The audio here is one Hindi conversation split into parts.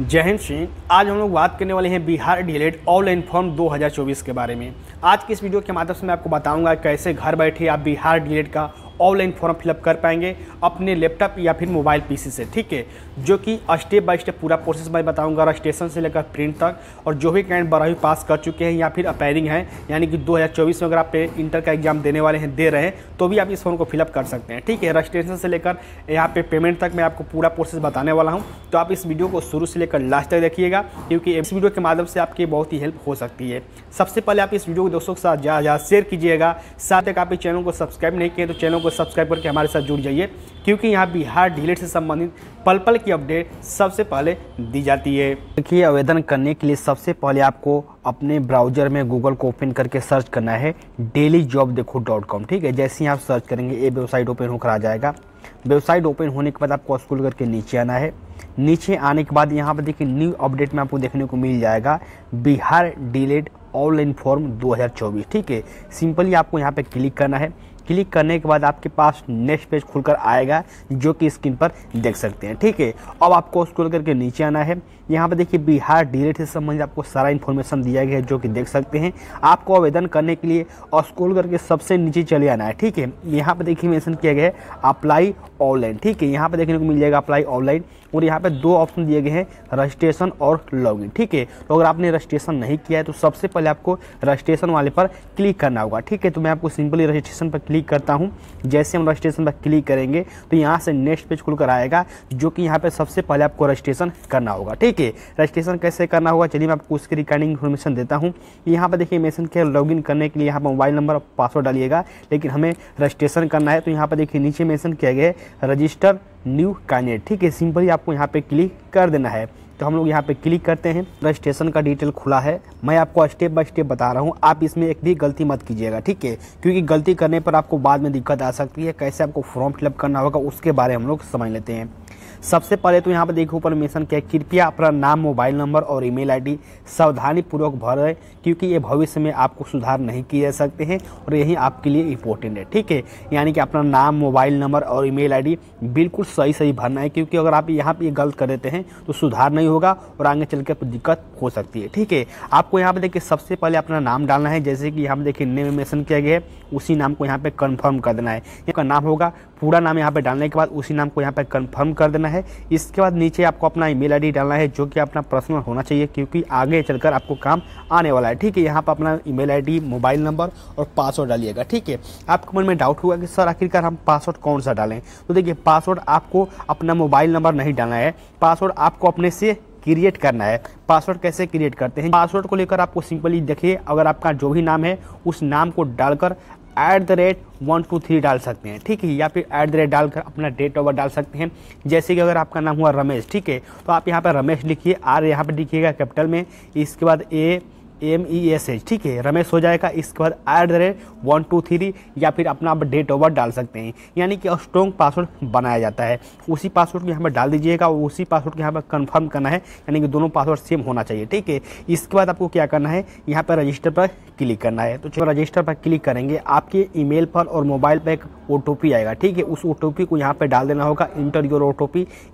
जय हिंद श्री आज हम लोग बात करने वाले हैं Bihar DElEd e online form 2024 के बारे में आज की इस वीडियो के माध्यम से मैं आपको बताऊंगा कैसे घर बैठे आप बिहार डीलेट e का ऑनलाइन फॉर्म फिलअप कर पाएंगे अपने लैपटॉप या फिर मोबाइल पीसी से ठीक है जो कि स्टेप बाय स्टेप पूरा प्रोसेस मैं बताऊंगा रजिस्ट्रेशन से लेकर प्रिंट तक और जो भी कैंड बारहवीं पास कर चुके हैं या फिर अपेयरिंग है यानी कि 2024 में अगर आप इंटर का एग्जाम देने वाले हैं दे रहे हैं तो भी आप इस फॉर्म को फिलअप कर सकते हैं ठीक है रजिस्ट्रेशन से लेकर यहाँ पे पेमेंट तक मैं आपको पूरा प्रोसेस बताने वाला हूँ तो आप इस वीडियो को शुरू से लेकर लास्ट तक देखिएगा क्योंकि इस वीडियो के माध्यम से आपकी बहुत ही हेल्प हो सकती है सबसे पहले आप इस वीडियो को दोस्तों के साथ ज़्यादा ज़्यादा शेयर कीजिएगा साथ ही आप इस चैनल को सब्सक्राइब नहीं किए तो चैनल को को सब्सक्राइब करके हमारे साथ जुड़ जाइए क्योंकि यहाँ बिहार डिलेट से संबंधित पल पल की अपडेट सबसे पहले दी जाती है देखिए आवेदन करने के लिए सबसे पहले आपको अपने ब्राउजर में गूगल को ओपन करके सर्च करना है daily job Dekho dot com ठीक है जैसे ही आप सर्च करेंगे ये वेबसाइट ओपन होकर आ जाएगा वेबसाइट ओपन होने के बाद आपको स्कूल करके नीचे आना है नीचे आने के बाद यहाँ पर देखिए न्यू अपडेट में आपको देखने को मिल जाएगा बिहार डिलेट ऑनलाइन फॉर्म 2024 ठीक है सिंपली आपको यहाँ पे क्लिक करना है क्लिक करने के बाद आपके पास नेक्स्ट पेज खुलकर आएगा जो कि स्क्रीन पर देख सकते हैं ठीक है अब आपको स्क्रोल करके नीचे आना है यहाँ पर देखिए बिहार डिलेट से संबंधित आपको सारा इन्फॉर्मेशन दिया गया है जो कि देख सकते हैं आपको आवेदन करने के लिए और स्कूल करके सबसे नीचे चले आना है ठीक है यहाँ पर देखिए मैंसन किया गया है अप्लाई ऑनलाइन ठीक है यहाँ पर देखने को मिल जाएगा अप्लाई ऑनलाइन और यहाँ पे दो ऑप्शन दिए गए हैं रजिस्ट्रेशन और लॉगिन ठीक है तो अगर आपने रजिस्ट्रेशन नहीं किया है तो सबसे पहले आपको रजिस्ट्रेशन वाले पर क्लिक करना होगा ठीक है तो मैं आपको सिंपली रजिस्ट्रेशन पर क्लिक करता हूँ जैसे हम रजिस्ट्रेशन पर क्लिक करेंगे तो यहाँ से नेक्स्ट पेज खुलकर आएगा जो कि यहाँ पर सबसे पहले आपको रजिस्ट्रेशन करना होगा ठीक है रजिस्ट्रेशन कैसे करना होगा चलिए मैं आपको उसकी रिकॉर्डिंग इन्फॉर्मेशन देता हूँ यहाँ पर देखिए मेसन के लॉगिन करने के लिए यहाँ पर मोबाइल नंबर और पासवर्ड डालिएगा लेकिन हमें रजिस्ट्रेशन करना है तो यहाँ पर देखिए नीचे मेंशन किया गया है रजिस्टर न्यू कानेट ठीक है सिंपली आपको यहाँ पे क्लिक कर देना है तो हम लोग यहाँ पे क्लिक करते हैं रजिस्ट्रेशन का डिटेल खुला है मैं आपको स्टेप बाय स्टेप बता रहा हूँ आप इसमें एक भी गलती मत कीजिएगा ठीक है क्योंकि गलती करने पर आपको बाद में दिक्कत आ सकती है कैसे आपको फॉर्म फिलअप करना होगा उसके बारे में हम लोग समझ लेते हैं सबसे पहले तो यहाँ पर देखो ऊपर मेंशन किया कृपया अपना नाम मोबाइल नंबर और ईमेल आईडी भर रहे क्योंकि ये भविष्य में आपको सुधार नहीं किए जा सकते हैं और यही आपके लिए इंपॉर्टेंट है ठीक है यानी कि अपना नाम मोबाइल नंबर और ईमेल आईडी बिल्कुल सही सही भरना है क्योंकि अगर आप यहाँ पर ये गलत कर देते हैं तो सुधार नहीं होगा और आगे चल कर दिक्कत हो सकती है ठीक है आपको यहाँ पर देखिए सबसे पहले अपना नाम डालना है जैसे कि यहाँ पर देखिए नेम मेंशन किया गया है उसी नाम को यहाँ पर कन्फर्म कर देना है आपका नाम होगा पूरा नाम यहाँ पर डालने के बाद उसी नाम को यहाँ पर कन्फर्म कर देना करना है इसके बाद नीचे आपको अपना ईमेल आईडी डालना है जो कि अपना पर्सनल होना चाहिए क्योंकि आगे चलकर आपको काम आने वाला है ठीक है यहाँ पर अपना ईमेल आईडी मोबाइल नंबर और पासवर्ड डालिएगा ठीक है आपके मन में डाउट हुआ कि सर आखिरकार हम पासवर्ड कौन सा डालें तो देखिए पासवर्ड आपको अपना मोबाइल नंबर नहीं डालना है पासवर्ड आपको अपने से क्रिएट करना है पासवर्ड कैसे क्रिएट करते हैं पासवर्ड को लेकर आपको सिंपली देखिए अगर आपका जो भी नाम है उस नाम को डालकर at the rate one two three डाल सकते हैं ठीक है या फिर ऐट द रेट डालकर अपना डेट ऑफ डाल सकते हैं जैसे कि अगर आपका नाम हुआ रमेश ठीक है तो आप यहाँ पर रमेश लिखिए आर यहाँ पर लिखिएगा कैपिटल में इसके बाद A M E S H ठीक है रमेश हो जाएगा इसके बाद at the rate one two three या फिर अपना आप डेट ऑफ बर्थ डाल सकते हैं यानी कि स्ट्रॉन्ग पासवर्ड बनाया जाता है उसी पासवर्ड को यहाँ पर डाल दीजिएगा और उसी पासवर्ड को यहाँ पर कन्फर्म करना है यानी कि दोनों पासवर्ड सेम होना चाहिए ठीक है इसके बाद आपको क्या करना है यहाँ पर रजिस्टर पर क्लिक करना है तो चलो रजिस्टर पर क्लिक करेंगे आपके ईमेल पर और मोबाइल पर एक ओ आएगा ठीक है उस ओ को यहाँ पर डाल देना होगा इंटर योर ओ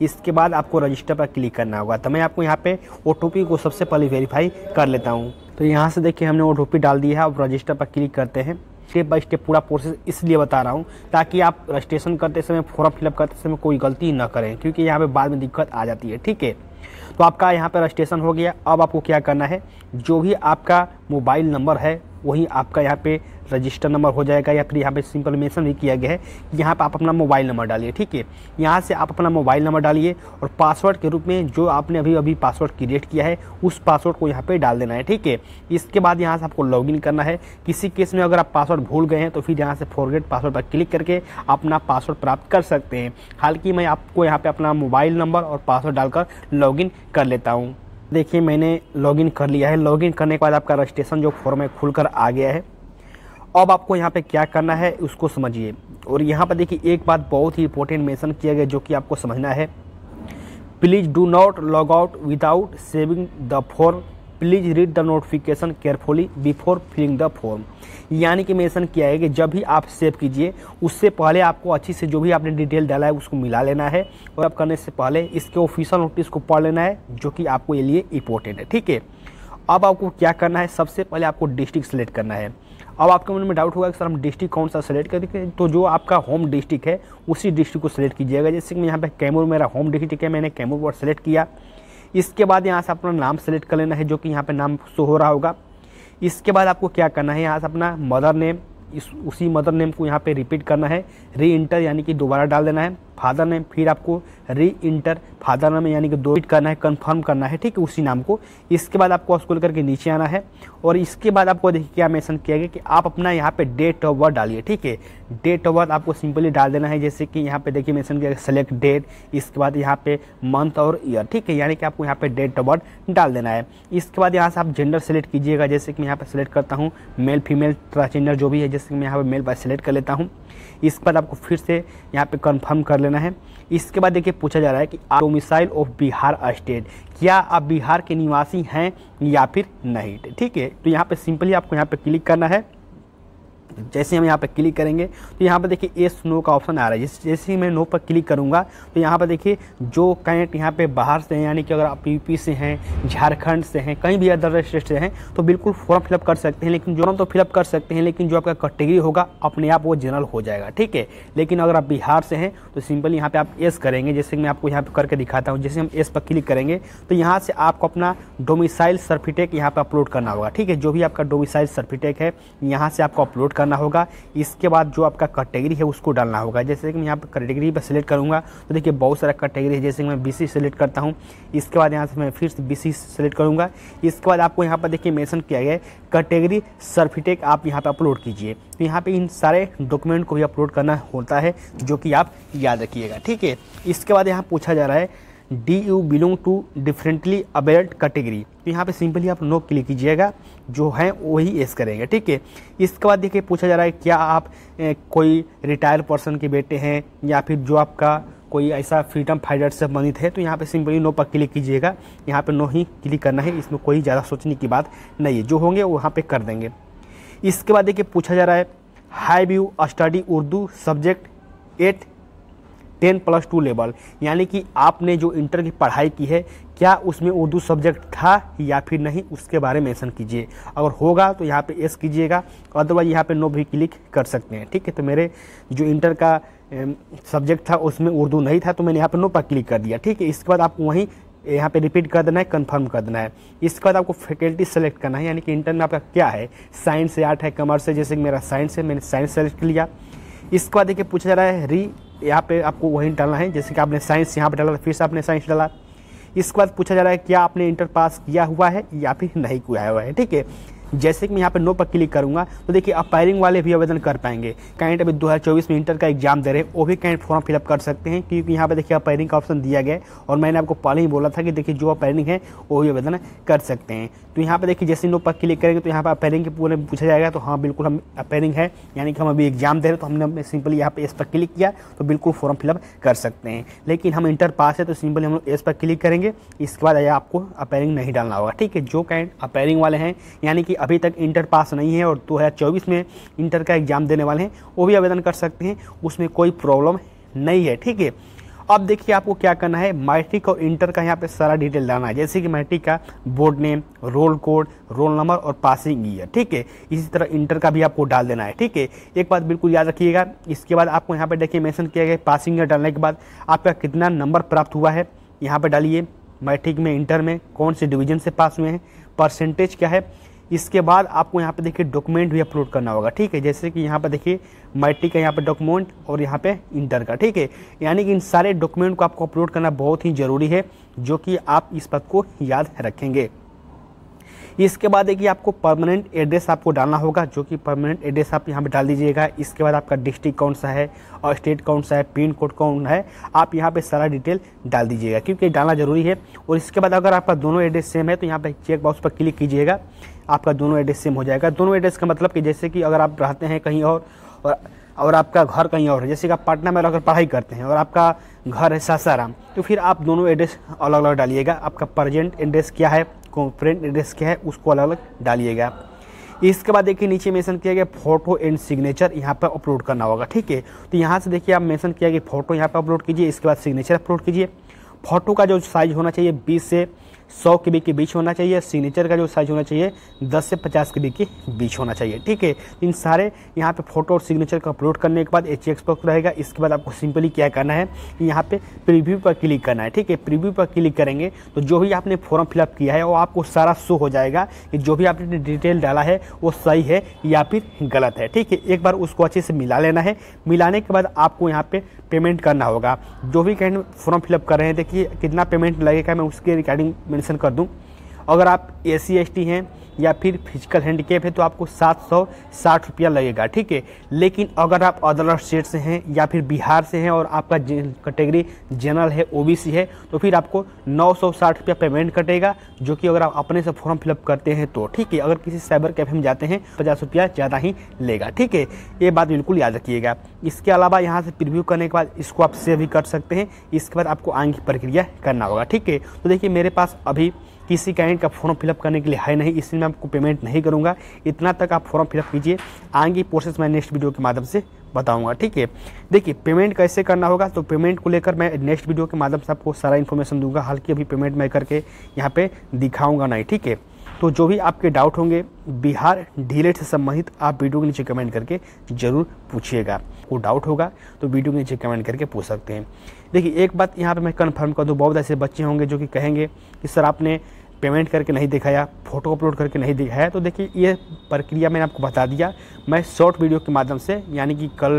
इसके बाद आपको रजिस्टर पर क्लिक करना होगा तो मैं आपको यहाँ पर ओ को सबसे पहले वेरीफाई कर लेता हूँ तो यहाँ से देखिए हमने ओ डाल दिया है आप रजिस्टर पर क्लिक करते हैं स्टेप बाई स्टेप पूरा प्रोसेस इसलिए बता रहा हूँ ताकि आप रजिस्ट्रेशन करते समय फॉर्म फिलअप करते समय कोई गलती ना करें क्योंकि यहाँ पे बाद में दिक्कत आ जाती है ठीक है तो आपका यहाँ पर रजिस्ट्रेशन हो गया अब आपको क्या करना है जो भी आपका मोबाइल नंबर है वही आपका यहाँ पे रजिस्टर नंबर हो जाएगा या फिर यहाँ पे सिंपल मेंशन भी किया गया है कि यहाँ पर आप अपना मोबाइल नंबर डालिए ठीक है यहाँ से आप अपना मोबाइल नंबर डालिए और पासवर्ड के रूप में जो आपने अभी अभी पासवर्ड क्रिएट किया है उस पासवर्ड को यहाँ पर डाल देना है ठीक है इसके बाद यहाँ से आपको लॉग करना है किसी केस में अगर आप पासवर्ड भूल गए हैं तो फिर यहाँ से फॉरगेट पासवर्ड पर क्लिक करके अपना पासवर्ड प्राप्त कर सकते हैं हालांकि मैं आपको यहाँ पर अपना मोबाइल नंबर और पासवर्ड डालकर लॉग कर लेता हूँ देखिए मैंने लॉगिन कर लिया है लॉगिन करने के बाद आपका रजिस्ट्रेशन जो फॉर्म है खुलकर आ गया है अब आपको यहाँ पे क्या करना है उसको समझिए और यहाँ पर देखिए एक बात बहुत ही इंपॉर्टेंट मेंशन किया गया जो कि आपको समझना है please do not log out without saving the form please read the notification carefully before filling the form यानी कि मेंशन किया है कि जब भी आप सेव कीजिए उससे पहले आपको अच्छी से जो भी आपने डिटेल डाला है उसको मिला लेना है और आप करने से पहले इसके ऑफिशियल नोटिस को पढ़ लेना है जो कि आपको ये लिए इम्पोर्टेंट है ठीक है अब आपको क्या करना है सबसे पहले आपको डिस्ट्रिक्ट सेलेक्ट करना है अब आपके मन में डाउट होगा कि सर हम डिस्ट्रिक्ट कौन सा सेलेक्ट करेंगे तो जो आपका होम डिस्ट्रिक्ट है उसी डिस्ट्रिक्ट को सिलेक्ट कीजिएगा जैसे कि यहाँ पे कैमूर मेरा होम डिस्ट्रिक्ट है मैंने कैमूर वर्ड सेलेक्ट किया इसके बाद यहाँ से अपना नाम सेलेक्ट कर लेना है जो कि यहाँ पर नाम शो हो रहा होगा इसके बाद आपको क्या करना है यहाँ से अपना मदर नेम इस उसी मदर नेम को यहाँ पर रिपीट करना है री इंटर यानी कि दोबारा डाल देना है फादर नेम फिर आपको री इंटर फादर नेम यानी कि दो इट करना है कंफर्म करना है ठीक है उसी नाम को इसके बाद आपको स्कूल करके नीचे आना है और इसके बाद आपको देखिए क्या मैंसन किया गया कि आप अपना यहाँ पे डेट ऑफ बर्थ डालिए ठीक है डेट ऑफ बर्थ आपको सिंपली डाल देना है जैसे कि यहाँ पे देखिए मैंसन किया सेलेक्ट डेट इसके बाद यहाँ पे मंथ और ईयर ठीक है यानी कि आपको यहाँ पे डेट ऑफ बर्थ डाल देना है इसके बाद यहाँ से आप जेंडर सेलेक्ट कीजिएगा जैसे कि मैं यहाँ पर सेलेक्ट करता हूँ मेल फीमेल ट्रांसजेंडर जो भी है जैसे कि मैं यहाँ पर मेल बाय सेलेक्ट कर लेता हूँ इसके बाद आपको फिर से यहाँ पर कन्फर्म कर लेना लेना है इसके बाद देखिए पूछा जा रहा है कि डोमिसाइल ऑफ बिहार स्टेट क्या आप बिहार के निवासी हैं या फिर नहीं ठीक है तो यहाँ पे सिंपली आपको यहाँ पे क्लिक करना है जैसे हम यहाँ पर क्लिक करेंगे तो यहाँ पर देखिए एस नो का ऑप्शन आ रहा है जैसे ही मैं नो पर क्लिक करूँगा तो यहाँ पर देखिए जो कैंट यहाँ पे बाहर से हैं यानी कि अगर आप यूपी से हैं झारखंड से हैं कहीं भी अदर स्टेट से हैं तो बिल्कुल फॉर्म फिलअप कर सकते हैं लेकिन जो तो फिलअप कर सकते हैं लेकिन जो आपका कैटेगरी होगा अपने आप वो जनरल हो जाएगा ठीक है लेकिन अगर आप बिहार से हैं तो सिंपली यहाँ पर आप एस करेंगे जैसे मैं आपको यहाँ पर करके दिखाता हूँ जैसे हम एस पर क्लिक करेंगे तो यहाँ से आपको अपना डोमिसाइल सर्फिटेक यहाँ पर अपलोड करना होगा ठीक है जो भी आपका डोमिसाइल सर्फिटेक है यहाँ से आपको अपलोड करना होगा इसके बाद जो आपका कैटेगरी है उसको डालना होगा जैसे कि मैं यहाँ पर कैटेगरी पर सिलेक्ट करूँगा तो देखिए बहुत सारा कैटेगरी है जैसे कि मैं बी सिलेक्ट करता हूँ इसके बाद यहाँ से मैं फिर से बी सिलेक्ट करूँगा इसके बाद आपको यहाँ पर देखिए मैंसन किया गया कैटेगरी सर्फिटेक आप यहाँ पर अपलोड कीजिए तो यहाँ पर इन सारे डॉक्यूमेंट को भी अपलोड करना होता है जो कि आप याद रखिएगा ठीक है इसके बाद यहाँ पूछा जा रहा है do you belong to differently abled category तो यहाँ पे सिंपली आप नो क्लिक कीजिएगा जो है वही एस करेंगे ठीक है इसके बाद देखिए पूछा जा रहा है क्या आप ए, कोई रिटायर पर्सन के बेटे हैं या फिर जो आपका कोई ऐसा फ्रीडम फाइटर से संबंधित है तो यहाँ पे सिंपली नो पर क्लिक कीजिएगा यहाँ पे नो ही क्लिक करना है इसमें कोई ज़्यादा सोचने की बात नहीं है जो होंगे वहाँ पर कर देंगे इसके बाद देखिए पूछा जा रहा है have you study Urdu subject at ten plus two level यानी कि आपने जो इंटर की पढ़ाई की है क्या उसमें उर्दू सब्जेक्ट था या फिर नहीं उसके बारे में मेंशन कीजिए अगर होगा तो यहाँ पे एस कीजिएगा अदरवाइज यहाँ पे नो भी क्लिक कर सकते हैं ठीक है तो मेरे जो इंटर का सब्जेक्ट था उसमें उर्दू नहीं था तो मैंने यहाँ पर नो पर क्लिक कर दिया ठीक है इसके बाद आप वहीं यहाँ पे रिपीट कर देना है कंफर्म कर देना है इसके बाद आपको फैकल्टी सेलेक्ट करना है यानी कि इंटर में आपका क्या है साइंस से आर्ट है कॉमर्स है जैसे कि मेरा साइंस है मैंने साइंस सेलेक्ट लिया इसके बाद देखिए पूछा जा रहा है री यहाँ पे आपको वहीं डालना है जैसे कि आपने साइंस यहाँ पे डाला फिर से आपने साइंस डाला इसके बाद पूछा जा रहा है क्या आपने इंटर पास किया हुआ है या फिर नहीं किया हुआ है ठीक है जैसे कि मैं यहाँ पर नो पर क्लिक करूँगा तो देखिए अपायरिंग वाले भी आवेदन कर पाएंगे कैंट अभी चौबीस में इंटर का एग्जाम दे रहे हैं वो भी कैंट फॉर्म फिलअप कर सकते हैं क्योंकि यहाँ पर देखिए अपायरिंग का ऑप्शन दिया गया और मैंने आपको पहले ही बोला था कि देखिए जो अपायरिंग है वो भी आवेदन कर सकते हैं तो यहाँ पर देखिए जैसे नो पर क्लिक करेंगे तो यहाँ पर अपेयरिंग के पूरे पूछा जाएगा तो हाँ बिल्कुल हम अपेयरिंग है यानी कि हम अभी एग्जाम दे रहे तो हमने सिंपली यहाँ पर इस पर क्लिक किया तो बिल्कुल फॉर्म फिलअप कर सकते हैं लेकिन हम इंटर पास है तो सिंपली हम इस पर क्लिक करेंगे इसके बाद आया आपको अपेयरिंग नहीं डालना होगा ठीक है जो कैंड अपेयरिंग वाले हैं यानी कि अभी तक इंटर पास नहीं है और 2024 में इंटर का एग्ज़ाम देने वाले हैं वो भी आवेदन कर सकते हैं उसमें कोई प्रॉब्लम नहीं है ठीक है अब देखिए आपको क्या करना है मैट्रिक और इंटर का यहाँ पे सारा डिटेल डालना है जैसे कि मैट्रिक का board name roll code roll number और पासिंग ईयर ठीक है इसी तरह इंटर का भी आपको डाल देना है ठीक है एक बात बिल्कुल याद रखिएगा इसके बाद आपको यहाँ पे देखिए मेंशन किया गया पासिंग ईयर डालने के बाद आपका कितना नंबर प्राप्त हुआ है यहाँ पर डालिए मैट्रिक में इंटर में कौन से डिवीजन से पास हुए हैं परसेंटेज क्या है इसके बाद आपको यहाँ पे देखिए डॉक्यूमेंट भी अपलोड करना होगा ठीक है जैसे कि यहाँ पे देखिए मैट्रिक का यहाँ पे डॉक्यूमेंट और यहाँ पे इंटर का ठीक है यानी कि इन सारे डॉक्यूमेंट को आपको अपलोड करना बहुत ही ज़रूरी है जो कि आप इस पद को याद रखेंगे इसके बाद देखिए आपको परमानेंट एड्रेस आपको डालना होगा जो कि परमानेंट एड्रेस आप यहाँ पर डाल दीजिएगा इसके बाद आपका डिस्ट्रिक्ट कौन सा है और स्टेट कौन सा है पिन कोड कौन है आप यहाँ पर सारा डिटेल डाल दीजिएगा क्योंकि डालना ज़रूरी है और इसके बाद अगर आपका दोनों एड्रेस सेम है तो यहाँ पर चेक बॉक्स पर क्लिक कीजिएगा आपका दोनों एड्रेस सेम हो जाएगा दोनों एड्रेस का मतलब कि जैसे कि अगर आप रहते हैं कहीं और और आपका घर कहीं और है जैसे कि आप पटना में रहकर पढ़ाई करते हैं और आपका घर है सासाराम तो फिर आप दोनों एड्रेस अलग अलग डालिएगा आपका प्रजेंट एड्रेस क्या है कॉन्फ्रेंट एड्रेस क्या है उसको अलग अलग डालिएगा इसके बाद देखिए नीचे मेंशन किया गया फोटो एंड सिग्नेचर यहाँ पर अपलोड करना होगा ठीक है तो यहाँ से देखिए आप मेंशन किया गया फोटो यहाँ पर अपलोड कीजिए इसके बाद सिग्नेचर अपलोड कीजिए फोटो का जो साइज़ होना चाहिए बीस से सौ के बी के बीच होना चाहिए सिग्नेचर का जो साइज होना चाहिए दस से पचास के बी के बीच होना चाहिए ठीक है इन सारे यहाँ पे फोटो और सिग्नेचर का अपलोड करने के बाद एच एक्सपोर्ट रहेगा इसके बाद आपको सिंपली क्या करना है यहाँ पे प्रीव्यू पर क्लिक करना है ठीक है प्रीव्यू पर क्लिक करेंगे तो जो भी आपने फॉर्म फिलअप किया है वो आपको सारा शो हो जाएगा कि जो भी आपने डिटेल डाला है वो सही है या फिर गलत है ठीक है एक बार उसको अच्छे से मिला लेना है मिलाने के बाद आपको यहाँ पर पेमेंट करना होगा जो भी कहें फॉर्म फिलअप कर रहे हैं देखिए कितना पेमेंट लगेगा मैं उसके रिगार्डिंग मेंशन कर दूं अगर आप एस सी हैं या फिर फिजिकल हैंडीकेप है तो आपको सात सौ साठ रुपया लगेगा ठीक है लेकिन अगर आप अदर स्टेट से हैं या फिर बिहार से हैं और आपका कैटेगरी जनरल है ओबीसी है तो फिर आपको नौ सौ साठ रुपया पेमेंट कटेगा जो कि अगर आप अपने से फॉर्म फिलअप करते हैं तो ठीक है अगर किसी साइबर कैफे में जाते हैं पचास रुपया ज़्यादा ही लेगा ठीक है ये बात बिल्कुल याद रखिएगा इसके अलावा यहाँ से प्रिव्यू करने के बाद इसको आप सेव भी कर सकते हैं इसके बाद आपको आगे की प्रक्रिया करना होगा ठीक है तो देखिए मेरे पास अभी किसी कैंडिडेट का फॉर्म फिलअप करने के लिए है नहीं इसलिए मैं आपको पेमेंट नहीं करूँगा इतना तक आप फॉर्म फिलअप कीजिए आगे प्रोसेस मैं नेक्स्ट वीडियो के माध्यम से बताऊंगा ठीक है देखिए पेमेंट कैसे करना होगा तो पेमेंट को लेकर मैं नेक्स्ट वीडियो के माध्यम से आपको सारा इन्फॉर्मेशन दूंगा हल्कि अभी पेमेंट मैं करके यहाँ पे दिखाऊंगा नहीं ठीक है तो जो भी आपके डाउट होंगे बिहार डीलेट से संबंधित आप वीडियो के नीचे कमेंट करके ज़रूर पूछिएगा वो डाउट होगा तो वीडियो के नीचे कमेंट करके पूछ सकते हैं देखिए एक बात यहाँ पर मैं कन्फर्म कर दूँ बहुत ऐसे बच्चे होंगे जो कि कहेंगे कि सर आपने पेमेंट करके नहीं दिखाया फ़ोटो अपलोड करके नहीं दिखाया तो देखिए ये प्रक्रिया मैंने आपको बता दिया मैं शॉर्ट वीडियो के माध्यम से यानी कि कल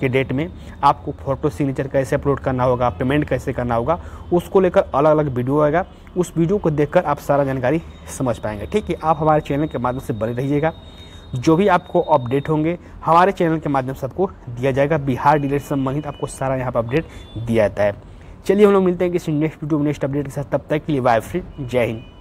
के डेट में आपको फ़ोटो सिग्नेचर कैसे अपलोड करना होगा पेमेंट कैसे करना होगा उसको लेकर अलग अलग वीडियो आएगा उस वीडियो को देखकर आप सारा जानकारी समझ पाएंगे ठीक है आप हमारे चैनल के माध्यम से बने रहिएगा जो भी आपको अपडेट होंगे हमारे चैनल के माध्यम से आपको दिया जाएगा बिहार डिलेट संबंधित आपको सारा यहाँ पर अपडेट दिया जाता है चलिए हम लोग मिलते हैं किसी नेक्स्ट वीडियो नेक्स्ट अपडेट के साथ तब तक के लिए वाई फ्री जय हिंद